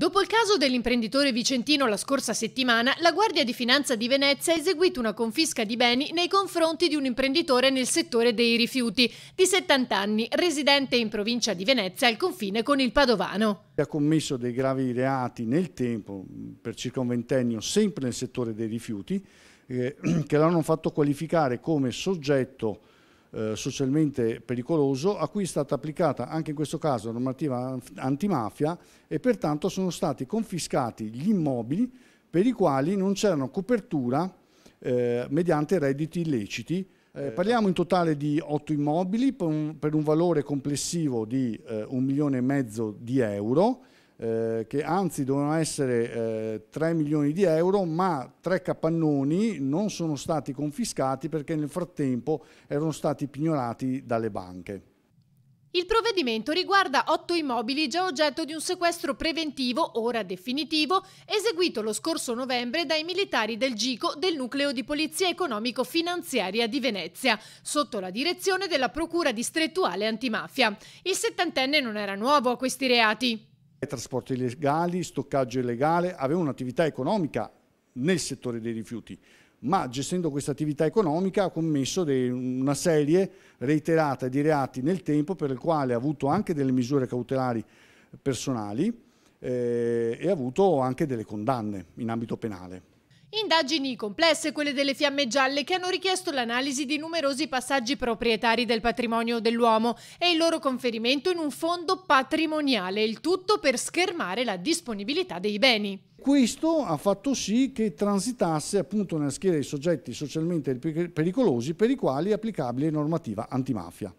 Dopo il caso dell'imprenditore vicentino la scorsa settimana, la Guardia di Finanza di Venezia ha eseguito una confisca di beni nei confronti di un imprenditore nel settore dei rifiuti, di 70 anni, residente in provincia di Venezia al confine con il Padovano. Ha commesso dei gravi reati nel tempo, per circa un ventennio, sempre nel settore dei rifiuti, eh, che l'hanno fatto qualificare come soggetto eh, socialmente pericoloso a cui è stata applicata anche in questo caso la normativa antimafia e pertanto sono stati confiscati gli immobili per i quali non c'erano copertura eh, mediante redditi illeciti. Eh, eh parliamo in totale di otto immobili per un, per un valore complessivo di eh, un milione e mezzo di euro eh, che anzi dovevano essere eh, 3 milioni di euro, ma tre capannoni non sono stati confiscati perché nel frattempo erano stati pignorati dalle banche. Il provvedimento riguarda otto immobili già oggetto di un sequestro preventivo, ora definitivo, eseguito lo scorso novembre dai militari del GICO del Nucleo di Polizia Economico-Finanziaria di Venezia, sotto la direzione della Procura distrettuale antimafia. Il settantenne non era nuovo a questi reati trasporti illegali, stoccaggio illegale, aveva un'attività economica nel settore dei rifiuti, ma gestendo questa attività economica ha commesso una serie reiterata di reati nel tempo per il quale ha avuto anche delle misure cautelari personali eh, e ha avuto anche delle condanne in ambito penale. Indagini complesse quelle delle fiamme gialle che hanno richiesto l'analisi di numerosi passaggi proprietari del patrimonio dell'uomo e il loro conferimento in un fondo patrimoniale, il tutto per schermare la disponibilità dei beni. Questo ha fatto sì che transitasse appunto nella schiera dei soggetti socialmente pericolosi per i quali è applicabile normativa antimafia.